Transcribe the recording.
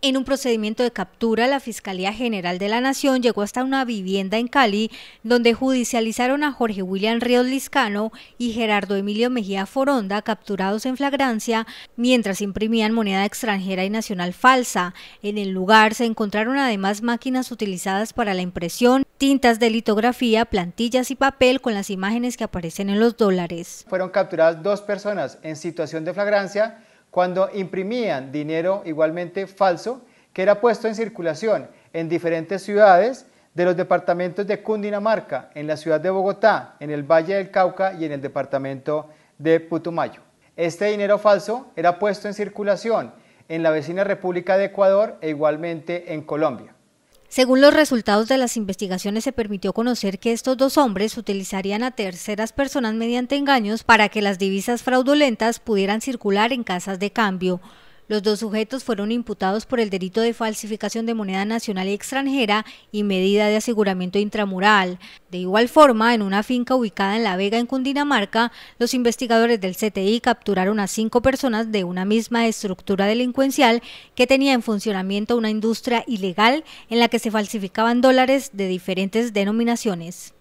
En un procedimiento de captura, la Fiscalía General de la Nación llegó hasta una vivienda en Cali, donde judicializaron a Jorge William Ríos Liscano y Gerardo Emilio Mejía Foronda, capturados en flagrancia, mientras imprimían moneda extranjera y nacional falsa. En el lugar se encontraron además máquinas utilizadas para la impresión, tintas de litografía, plantillas y papel con las imágenes que aparecen en los dólares. Fueron capturadas dos personas en situación de flagrancia cuando imprimían dinero igualmente falso que era puesto en circulación en diferentes ciudades de los departamentos de Cundinamarca, en la ciudad de Bogotá, en el Valle del Cauca y en el departamento de Putumayo. Este dinero falso era puesto en circulación en la vecina República de Ecuador e igualmente en Colombia. Según los resultados de las investigaciones, se permitió conocer que estos dos hombres utilizarían a terceras personas mediante engaños para que las divisas fraudulentas pudieran circular en casas de cambio. Los dos sujetos fueron imputados por el delito de falsificación de moneda nacional y extranjera y medida de aseguramiento intramural. De igual forma, en una finca ubicada en La Vega, en Cundinamarca, los investigadores del CTI capturaron a cinco personas de una misma estructura delincuencial que tenía en funcionamiento una industria ilegal en la que se falsificaban dólares de diferentes denominaciones.